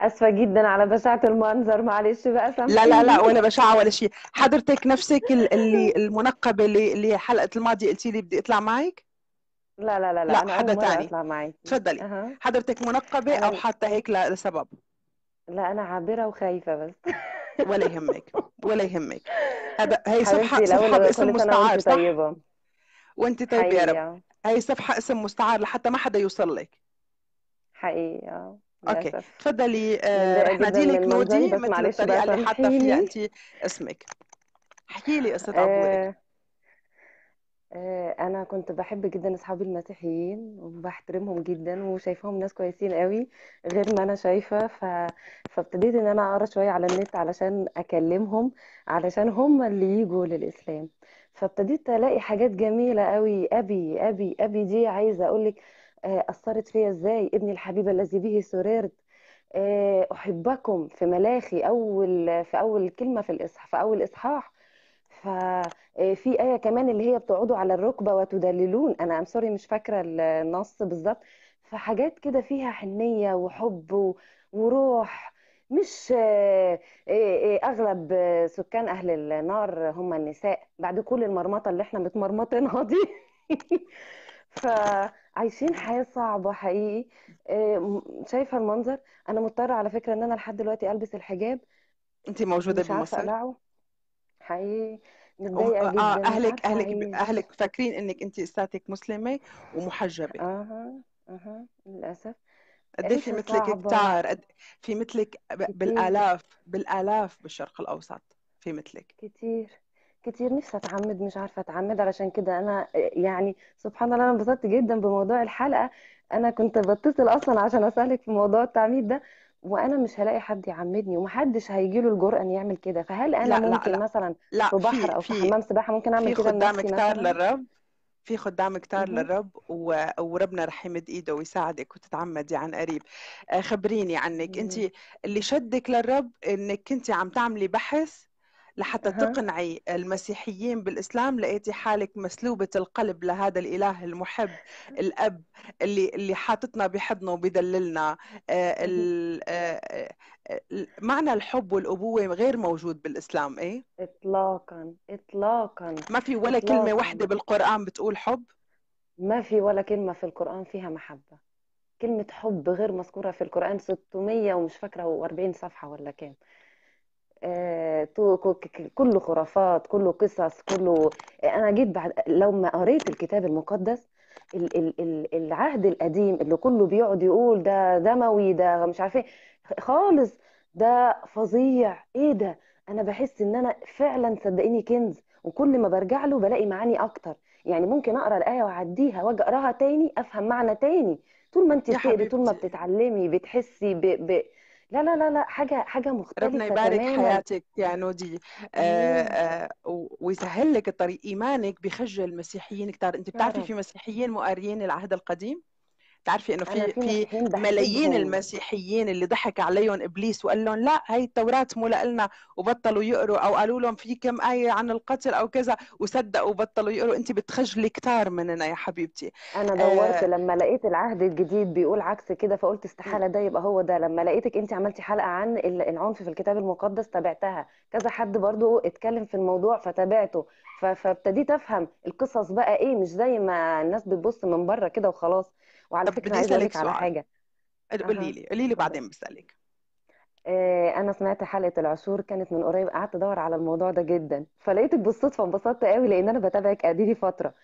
اسفه جدا على بشاعه المنظر معلش بقى سامحيني لا لا لا ولا بشاعه ولا شيء حضرتك نفسك اللي المنقبه اللي حلقه الماضي قلتي لي بدي اطلع معك لا لا لا لا, لا حدا تاني اطلع معك تفضلي أه. حضرتك منقبه او حاطه هيك لسبب لا انا عابره وخايفه بس ولا يهمك ولا يهمك هذا هي صفحه صفحه باسم مستعار طيبه وانت طيبه يا رب هي صفحه اسم مستعار لحتى ما حدا يوصل لك حقيقه اوكي تفضلي احمدي لك نودي مثل الطريقه اللي حاطه فيها انت اسمك احكي لي قصه آه، عبورك آه، انا كنت بحب جدا اصحابي المسيحيين وبحترمهم جدا وشايفاهم ناس كويسين قوي غير ما انا شايفه ف... فابتديت ان انا اقرا شويه على النت علشان اكلمهم علشان هم اللي يجوا للاسلام فابتديت الاقي حاجات جميله قوي ابي ابي ابي دي عايزه اقول لك آه، أثرت فيا إزاي ابني الحبيب الذي به سررت آه، أحبكم في ملاخي أول في أول كلمة في الإصحاح في أول إصحاح ففي آه، آية كمان اللي هي بتقعدوا على الركبة وتدللون أنا أم سوري مش فاكرة النص بالظبط فحاجات كده فيها حنية وحب وروح مش اغلب سكان اهل النار هم النساء بعد كل المرمطه اللي احنا متمرمطينها دي ف عايشين حياه صعبه حقيقي آه، شايفه المنظر انا مضطره على فكره ان انا لحد دلوقتي البس الحجاب انت موجوده مش عارفه اقلعه حقيقي متضايقه آه، جدا اه اهلك اهلك حقيقي. اهلك فاكرين انك انت استاتك مسلمه ومحجبه اها اها للاسف قد إيه في مثلك كتار في مثلك بالالاف بالالاف بالشرق الاوسط في مثلك كتير كتير نفسي اتعمد مش عارفه اتعمد علشان كده انا يعني سبحان الله انا انبسطت جدا بموضوع الحلقه انا كنت بتصل اصلا عشان اسالك في موضوع التعميد ده وانا مش هلاقي حد يعمدني ومحدش هيجي له الجرأه ان يعمل كده فهل انا لا ممكن لا لا. مثلا لا في بحر او في, في حمام سباحه ممكن اعمل كده لنفسي مثلا للرب في خدام كتار للرب و... وربنا رح يمد ايده ويساعدك وتتعمدي عن قريب آه، خبريني عنك انت اللي شدك للرب انك كنت عم تعملي بحث لحتى أه. تقنعي المسيحيين بالإسلام لقيتي حالك مسلوبة القلب لهذا الإله المحب الأب اللي اللي حاططنا بحضنه وبيدللنا آه، آه، آه، معنى الحب والأبوة غير موجود بالإسلام إيه؟ إطلاقا إطلاقا ما في ولا إطلاقاً. كلمة واحدة بالقرآن بتقول حب؟ ما في ولا كلمة في القرآن فيها محبة كلمة حب غير مذكورة في القرآن 600 ومش فاكرة و40 صفحة ولا كام آه، كله خرافات كله قصص كله آه، انا جيت بعد لما قريت الكتاب المقدس العهد القديم اللي كله بيقعد يقول ده دموي ده مش عارفه إيه، خالص ده فظيع ايه ده انا بحس ان انا فعلا صدقيني كنز وكل ما برجع له بلاقي معاني اكتر يعني ممكن اقرا الايه واعديها واجي اقراها تاني افهم معنى تاني طول ما انت بتقري طول ما بتتعلمي بتحسي ب... ب... لا لا لا لا حاجه حاجه مختلفه ربنا يبارك تماما. حياتك يا نودي آه آه ويسهل لك الطريق ايمانك بخجل المسيحيين كتار انت بتعرفي في مسيحيين مؤريين العهد القديم تعرفي انه في في ملايين المسيحيين اللي ضحك عليهم ابليس وقال لهم لا هي التوراه مو لنا وبطلوا يقروا او قالوا لهم في كم ايه عن القتل او كذا وصدقوا وبطلوا يقروا انت بتخجلي كثار مننا يا حبيبتي انا دورت آه لما لقيت العهد الجديد بيقول عكس كده فقلت استحاله ده يبقى هو ده لما لقيتك انت عملتي حلقه عن العنف في الكتاب المقدس تابعتها كذا حد برضو اتكلم في الموضوع فتابعته فابتديت افهم القصص بقى ايه مش زي ما الناس بتبص من بره كده وخلاص وعلى فكرة عايزة أقول لك على حاجة قولي لي قولي لي بعدين بسالك آه، انا سمعت حلقه العصور كانت من قريب قعدت ادور على الموضوع ده جدا فلقيتك بالصدفه انبسطت قوي لان انا بتابعك قديلي فتره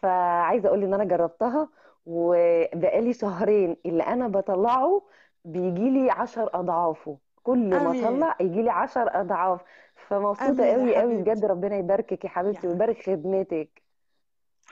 فعايزه اقول ان انا جربتها وبقالي شهرين اللي انا بطلعه بيجي لي 10 اضعافه كل ما اطلع يجي لي 10 اضعاف فمبسوطه قوي قوي بجد ربنا يباركك يا حبيبتي يعني. ويبارك خدمتك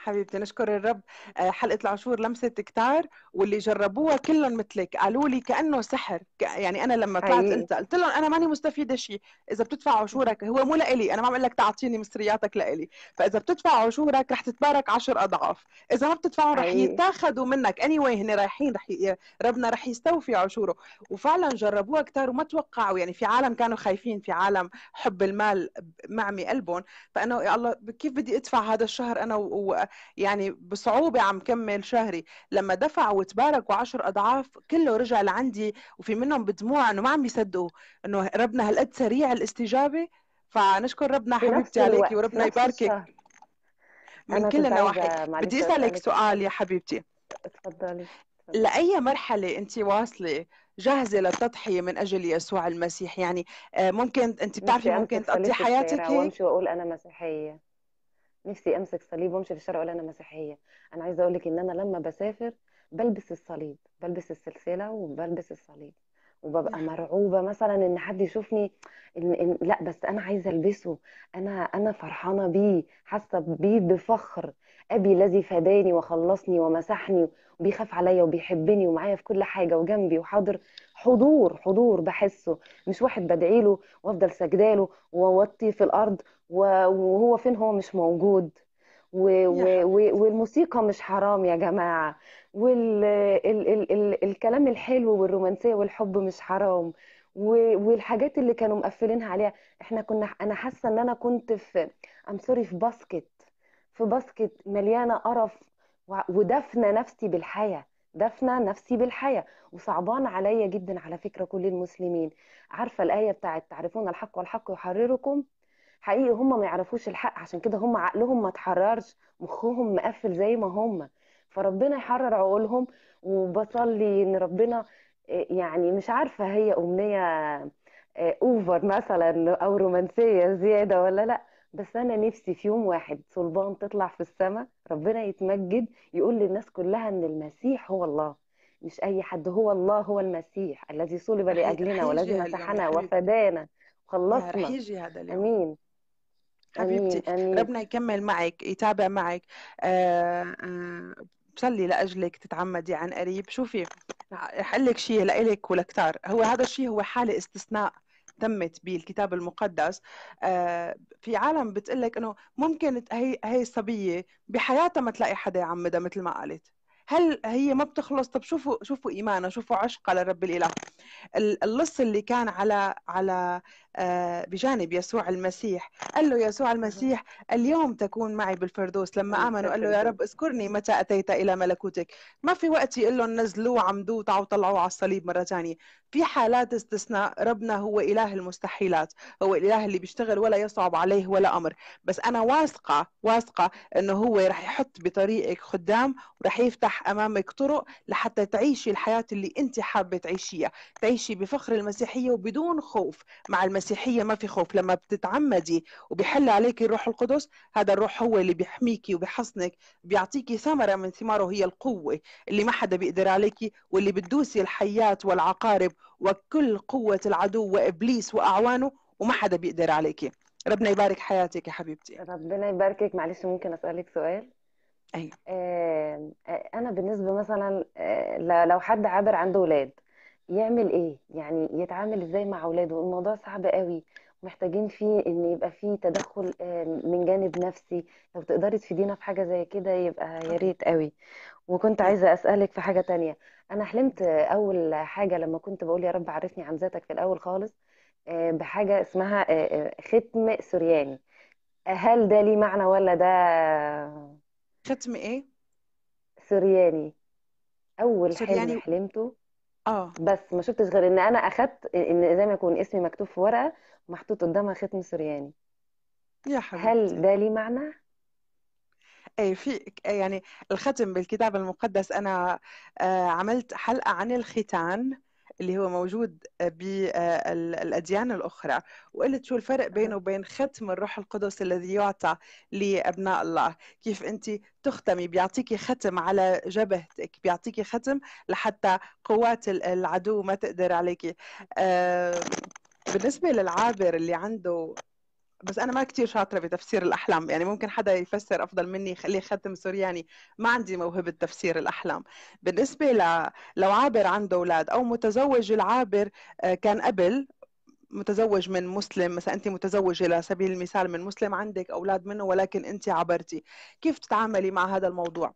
حبيبتي نشكر الرب آه، حلقه العشور لمسه كتار واللي جربوها كلهم مثلك قالوا لي كانه سحر يعني انا لما طلعت أيه. انت قلت لهم انا ماني مستفيده شيء اذا بتدفع عشورك هو مو لإلي انا ما عم اقول لك تعطيني مصرياتك لإلي فاذا بتدفع عشورك رح تتبارك عشر اضعاف اذا ما بتدفعهم رح يتاخذوا منك اني anyway هن رايحين رح ي... ربنا رح يستوفي عشوره وفعلا جربوها كتار وما توقعوا يعني في عالم كانوا خايفين في عالم حب المال معمي قلبهم فانه يا الله كيف بدي ادفع هذا الشهر انا و... يعني بصعوبه عم كمل شهري لما دفع وتبارك وعشر اضعاف كله رجع لعندي وفي منهم بدموع انه ما عم يصدقوا انه ربنا هالقد سريع الاستجابه فنشكر ربنا حبيبتي عليكي وربنا يباركك من كل النواحي بدي اسالك سؤال يا حبيبتي تفضلي لاي مرحله انت واصله جاهزه للتضحيه من اجل يسوع المسيح يعني آه، ممكن انت بتعرفي ممكن تقضي حياتك هيك وامشي واقول انا مسيحيه نفسي امسك صليب وامشي في الشارع اقول انا مسيحيه انا عايزه اقول لك ان انا لما بسافر بلبس الصليب بلبس السلسله وبلبس الصليب وببقى مرعوبه مثلا ان حد يشوفني إن إن لا بس انا عايزه البسه انا انا فرحانه بيه حاسه بيه بفخر ابي الذي فداني وخلصني ومسحني وبيخاف عليا وبيحبني ومعايا في كل حاجه وجنبي وحاضر حضور حضور بحسه مش واحد بدعي له وافضل سجداله واوطي في الارض وهو فين هو مش موجود و... و... و... والموسيقى مش حرام يا جماعه وال ال... ال... الحلو والرومانسيه والحب مش حرام و... والحاجات اللي كانوا مقفلينها عليها احنا كنا انا حاسه ان انا كنت في ام سوري في باسكت في باسكت مليانه قرف و... ودفنه نفسي بالحياه دفنة نفسي بالحياة وصعبان عليا جدا على فكرة كل المسلمين عارفة الآية بتاعت تعرفون الحق والحق يحرركم حقيقي هم ما يعرفوش الحق عشان كده هم عقلهم ما اتحررش مخهم مقفل زي ما هم فربنا يحرر عقولهم وبصلي ان ربنا آه، يعني مش عارفه هي امنيه اوفر آه، مثلا او رومانسيه زياده ولا لا بس انا نفسي في يوم واحد صلبان تطلع في السماء ربنا يتمجد يقول للناس كلها ان المسيح هو الله مش اي حد هو الله هو المسيح الذي صلب لاجلنا والذي مسحنا وفدانا وخلصنا امين حبيبتي أمين. ربنا يكمل معك يتابع معك بصلي آه، آه، لاجلك تتعمدي عن قريب شوفي حلك شيء لإلك ولكتار هو هذا الشيء هو حاله استثناء تمت بالكتاب المقدس آه، في عالم بتقلك انه ممكن هي هي الصبيه بحياتها ما تلاقي حدا يعمدها مثل ما قالت هل هي ما بتخلص طب شوفوا شوفوا ايمانه شوفوا عشق على رب الاله اللص اللي كان على على آه، بجانب يسوع المسيح قال له يسوع المسيح اليوم تكون معي بالفردوس لما أيوة، امنوا قال له يا رب اذكرني متى اتيت الى ملكوتك ما في وقت يقول لهم نزلوه عمدوا تعوا على الصليب مره ثانيه في حالات استثناء ربنا هو إله المستحيلات هو الإله اللي بيشتغل ولا يصعب عليه ولا أمر بس أنا واثقة واثقة أنه هو رح يحط بطريقك خدام ورح يفتح أمامك طرق لحتى تعيشي الحياة اللي أنت حابة تعيشيها تعيشي بفخر المسيحية وبدون خوف مع المسيحية ما في خوف لما بتتعمدي وبيحل عليك الروح القدس هذا الروح هو اللي بيحميكي وبيحصنك بيعطيكي ثمرة من ثماره هي القوة اللي ما حدا بيقدر عليكي واللي بتدوسي الحيات والعقارب وكل قوة العدو وإبليس وأعوانه وما حدا بيقدر عليكي ربنا يبارك حياتك يا حبيبتي ربنا يباركك معلش ممكن أسألك سؤال أيوة. آه أنا بالنسبة مثلا آه لو حد عبر عنده أولاد يعمل إيه يعني يتعامل إزاي مع أولاده الموضوع صعب قوي محتاجين فيه ان يبقى فيه تدخل آه، من جانب نفسي لو تقدري تفيدينا في حاجه زي كده يبقى يا ريت قوي وكنت عايزه اسالك في حاجه تانية انا حلمت اول حاجه لما كنت بقول يا رب عرفني عن ذاتك في الاول خالص آه، بحاجه اسمها آه، ختم سورياني هل ده ليه معنى ولا ده ختم ايه سورياني اول سورياني. حلم حلمته اه بس ما شفتش غير ان انا اخدت ان زي ما يكون اسمي مكتوب في ورقه محطوط قدامها ختم سرياني يا هل ده ليه معنى اي في إيه، يعني الختم بالكتاب المقدس انا آه، عملت حلقة عن الختان اللي هو موجود بالأديان آه، الأخرى وقلت شو الفرق بينه وبين ختم الروح القدس الذي يعطى لأبناء الله كيف أنت تختمي بيعطيكي ختم على جبهتك بيعطيكي ختم لحتى قوات العدو ما تقدر عليكي بالنسبة للعابر اللي عنده بس انا ما كتير شاطره بتفسير الاحلام يعني ممكن حدا يفسر افضل مني يخليه ختم سورياني يعني ما عندي موهبه تفسير الاحلام بالنسبه ل... لو عابر عنده اولاد او متزوج العابر آه، كان قبل متزوج من مسلم مثلا انت متزوجه على سبيل المثال من مسلم عندك اولاد منه ولكن انت عبرتي كيف تتعاملي مع هذا الموضوع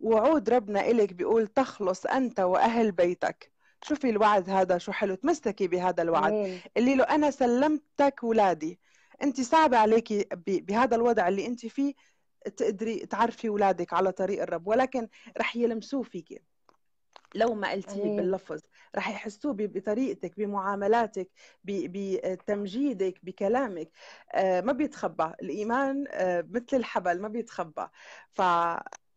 وعود ربنا إلك بيقول تخلص أنت وأهل بيتك شوفي الوعد هذا شو حلو تمسكي بهذا الوعد مم. اللي له أنا سلمتك ولادي انت صعب عليكي بهذا الوضع اللي انت فيه تقدري تعرفي اولادك على طريق الرب ولكن رح يلمسوه فيكي لو ما قلتيه أيه. باللفظ رح يحسوه بطريقتك بمعاملاتك بتمجيدك بكلامك آه ما بيتخبى الايمان آه مثل الحبل ما بيتخبى ف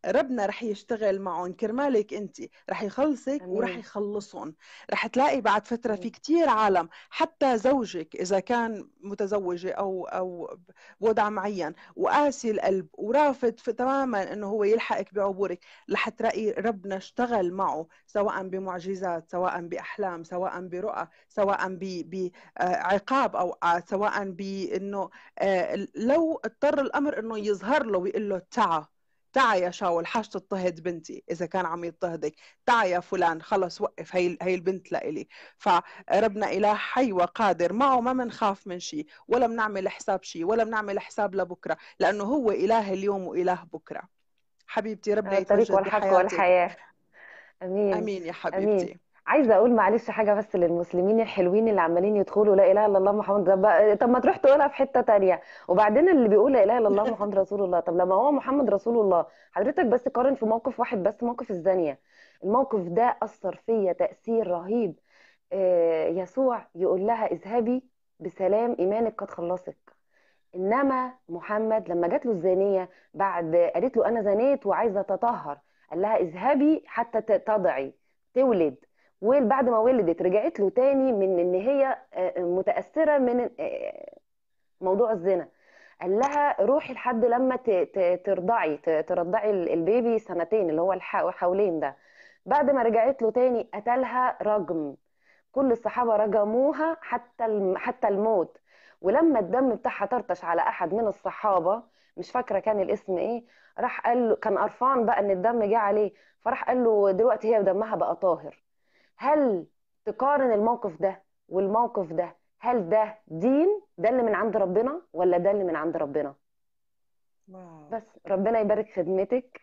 ربنا رح يشتغل معهم كرمالك انت رح يخلصك ورح يخلصهم رح تلاقي بعد فتره في كتير عالم حتى زوجك اذا كان متزوجه او او بوضع معين وقاسي القلب ورافض تماما انه هو يلحقك بعبورك رح تلاقي ربنا اشتغل معه سواء بمعجزات سواء باحلام سواء برؤى سواء بعقاب آه، او آه، سواء بانه آه، لو اضطر الامر انه يظهر له ويقول له تعا تعا يا شاول حاج تضطهد بنتي اذا كان عم يضطهدك تعا يا فلان خلص وقف هي هي البنت لإلي فربنا اله حي وقادر معه ما بنخاف من شيء ولا بنعمل حساب شيء ولا بنعمل حساب لبكره لانه هو اله اليوم واله بكره حبيبتي ربنا يتوجد الطريق والحق والحياه امين امين يا حبيبتي أمين. عايزه اقول معلش حاجه بس للمسلمين الحلوين اللي عمالين يدخلوا لا اله الا الله محمد طب طب ما تروح تقولها في حته تانية وبعدين اللي بيقول لا اله الا الله محمد رسول الله طب لما هو محمد رسول الله حضرتك بس قارن في موقف واحد بس موقف الزانيه الموقف ده اثر فيا تاثير رهيب آه، يسوع يقول لها اذهبي بسلام ايمانك قد خلصك انما محمد لما جات له الزانيه بعد قالت له انا زنيت وعايزه اتطهر قال لها اذهبي حتى تضعي تولد وبعد ما ولدت رجعت له تاني من ان هي آه، آه، متاثره من آه، موضوع الزنا قال لها روحي لحد لما ترضعي ترضعي البيبي سنتين اللي هو حوالين ده بعد ما رجعت له تاني قتلها رجم كل الصحابه رجموها حتى حتى الموت ولما الدم بتاعها طرطش على احد من الصحابه مش فاكره كان الاسم ايه راح قال له كان قرفان بقى ان الدم جه عليه فراح قال له دلوقتي هي دمها بقى طاهر هل تقارن الموقف ده والموقف ده هل ده دين ده اللي من عند ربنا ولا ده اللي من عند ربنا واو. بس ربنا يبارك خدمتك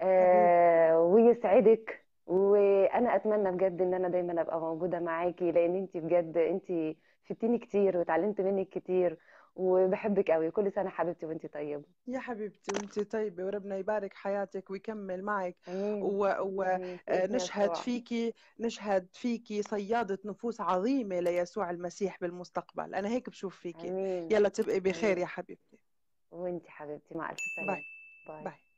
آه ويسعدك وانا اتمنى بجد ان انا دايما ابقى موجوده معاكي لان انت بجد انت فدتيني كتير وتعلمت منك كتير وبحبك قوي كل سنه حبيبتي وانت طيبه يا حبيبتي وانت طيبه وربنا يبارك حياتك ويكمل معك ونشهد و... فيكي آه، نشهد فيكي صياده نفوس عظيمه ليسوع المسيح بالمستقبل انا هيك بشوف فيكي يلا تبقي بخير يا حبيبتي وانت حبيبتي مع الف سلامه باي باي, باي.